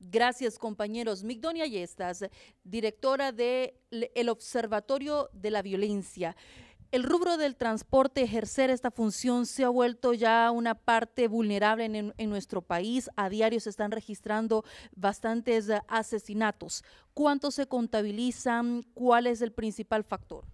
Gracias, compañeros. Migdonia Yestas, directora del Observatorio de la Violencia. El rubro del transporte, ejercer esta función se ha vuelto ya una parte vulnerable en, nuestro país. A diario se están registrando bastantes asesinatos. ¿Cuántos se contabilizan? ¿Cuál es el principal factor?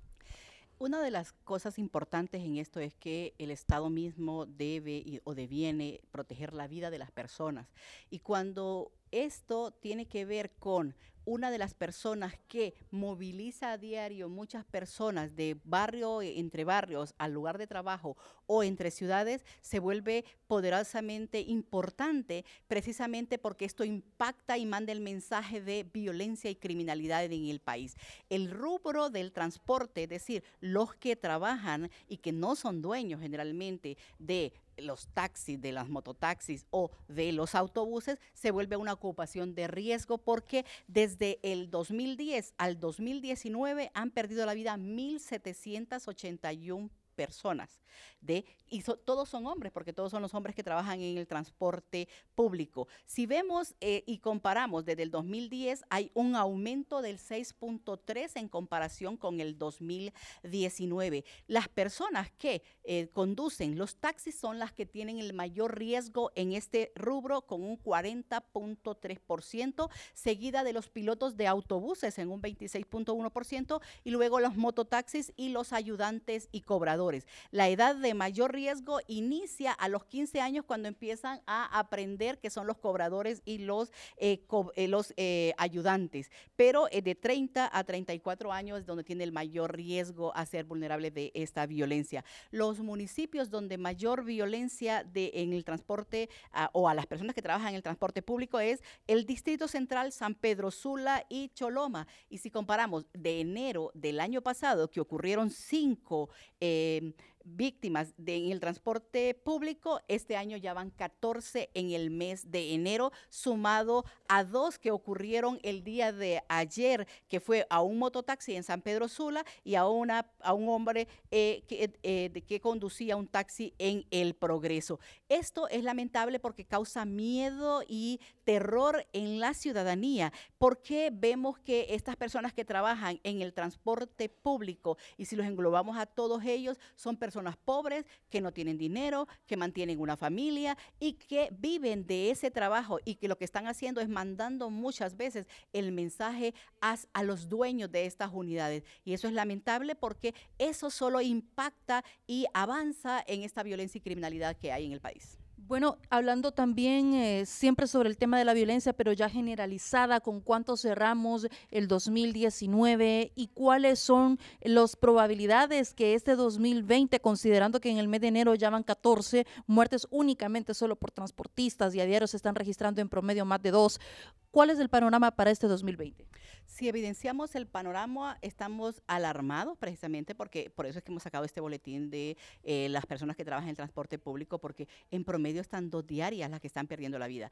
Una de las cosas importantes en esto es que el Estado mismo debe o deviene proteger la vida de las personas. Y cuando esto tiene que ver con una de las personas que moviliza a diario muchas personas de barrio, eh, entre barrios, al lugar de trabajo o entre ciudades, se vuelve poderosamente importante precisamente porque esto impacta y manda el mensaje de violencia y criminalidad en el país. El rubro del transporte, es decir, los que trabajan y que no son dueños generalmente de los taxis, de las mototaxis o de los autobuses se vuelve una ocupación de riesgo porque desde el 2010 al 2019 han perdido la vida 1.781 personas personas. De, y todos son hombres, porque todos son los hombres que trabajan en el transporte público. Si vemos eh, y comparamos desde el 2010, hay un aumento del 6.3 en comparación con el 2019. Las personas que eh, conducen los taxis son las que tienen el mayor riesgo en este rubro con un 40.3%, seguida de los pilotos de autobuses en un 26.1% y luego los mototaxis y los ayudantes y cobradores. La edad de mayor riesgo inicia a los 15 años cuando empiezan a aprender que son los cobradores y los, eh, eh, los eh, ayudantes, pero de 30 a 34 años es donde tiene el mayor riesgo a ser vulnerable de esta violencia. Los municipios donde mayor violencia en el transporte ah, o a las personas que trabajan en el transporte público es el Distrito Central, San Pedro Sula y Choloma. Y si comparamos de enero del año pasado, que ocurrieron cinco eh, víctimas en el transporte público. Este año ya van 14 en el mes de enero, sumado a dos que ocurrieron el día de ayer, que fue a un mototaxi en San Pedro Sula y a, una, a un hombre eh, eh, que, conducía un taxi en El Progreso. Esto es lamentable porque causa miedo y terror en la ciudadanía. porque vemos que estas personas que trabajan en el transporte público, y si los englobamos a todos ellos, son personas personas pobres que no tienen dinero, que mantienen una familia y que viven de ese trabajo y que lo que están haciendo es mandando muchas veces el mensaje a, a los dueños de estas unidades. Y eso es lamentable porque eso solo impacta y avanza en esta violencia y criminalidad que hay en el país. Bueno, hablando también eh, siempre sobre el tema de la violencia, pero ya generalizada, ¿con cuánto cerramos el 2019 y cuáles son las probabilidades que este 2020, considerando que en el mes de enero ya van 14 muertes únicamente solo por transportistas y a diario se están registrando en promedio más de dos, ¿Cuál es el panorama para este 2020? Si evidenciamos el panorama, estamos alarmados precisamente porque por eso es que hemos sacado este boletín de eh, las personas que trabajan en transporte público, porque en promedio están dos diarias las que están perdiendo la vida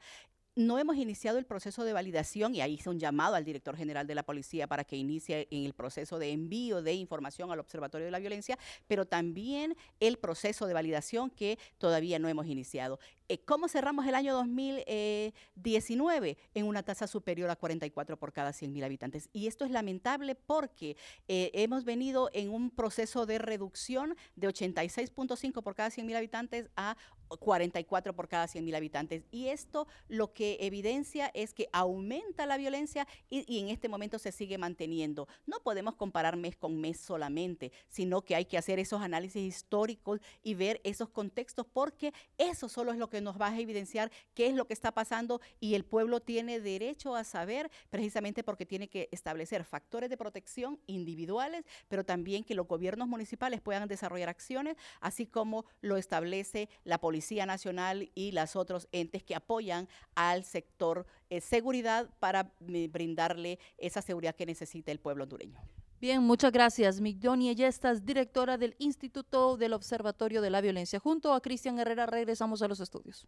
no hemos iniciado el proceso de validación y ahí hice un llamado al director general de la policía para que inicie en el proceso de envío de información al Observatorio de la Violencia, pero también el proceso de validación que todavía no hemos iniciado. Eh, ¿Cómo cerramos el año 2019? En una tasa superior a 44 por cada 100 mil habitantes. Y esto es lamentable porque eh, hemos venido en un proceso de reducción de 86.5 por cada 100 mil habitantes a 44 por cada 100 mil habitantes. Y esto lo que evidencia es que aumenta la violencia y, en este momento se sigue manteniendo. No podemos comparar mes con mes solamente, sino que hay que hacer esos análisis históricos y ver esos contextos porque eso solo es lo que nos va a evidenciar qué es lo que está pasando y el pueblo tiene derecho a saber precisamente porque tiene que establecer factores de protección individuales, pero también que los gobiernos municipales puedan desarrollar acciones, así como lo establece la policía Policía Nacional y las otros entes que apoyan al sector eh, seguridad para mm, brindarle esa seguridad que necesita el pueblo hondureño. Bien, muchas gracias. Migdoni Yestas, directora del Instituto del Observatorio de la Violencia. Junto a Cristian Herrera regresamos a los estudios.